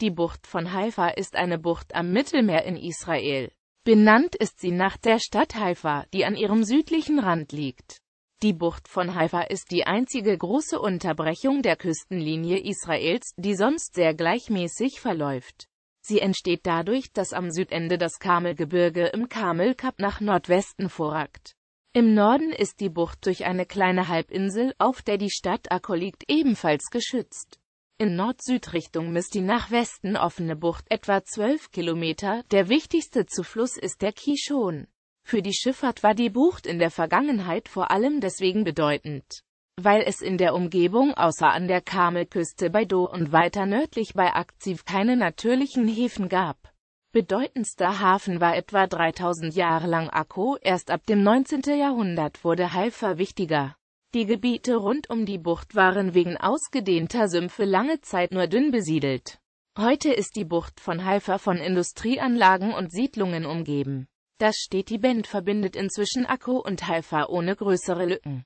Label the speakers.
Speaker 1: Die Bucht von Haifa ist eine Bucht am Mittelmeer in Israel. Benannt ist sie nach der Stadt Haifa, die an ihrem südlichen Rand liegt. Die Bucht von Haifa ist die einzige große Unterbrechung der Küstenlinie Israels, die sonst sehr gleichmäßig verläuft. Sie entsteht dadurch, dass am Südende das Karmelgebirge im Karmelkap nach Nordwesten vorragt. Im Norden ist die Bucht durch eine kleine Halbinsel, auf der die Stadt Akko liegt, ebenfalls geschützt. In Nord-Süd-Richtung misst die nach Westen offene Bucht etwa 12 Kilometer, der wichtigste Zufluss ist der Kishon. Für die Schifffahrt war die Bucht in der Vergangenheit vor allem deswegen bedeutend, weil es in der Umgebung außer an der Karmelküste bei Do und weiter nördlich bei Aktiv keine natürlichen Häfen gab. Bedeutendster Hafen war etwa 3000 Jahre lang Akko, erst ab dem 19. Jahrhundert wurde Haifa wichtiger. Die Gebiete rund um die Bucht waren wegen ausgedehnter Sümpfe lange Zeit nur dünn besiedelt. Heute ist die Bucht von Haifa von Industrieanlagen und Siedlungen umgeben. Das Städtibend verbindet inzwischen Akku und Haifa ohne größere Lücken.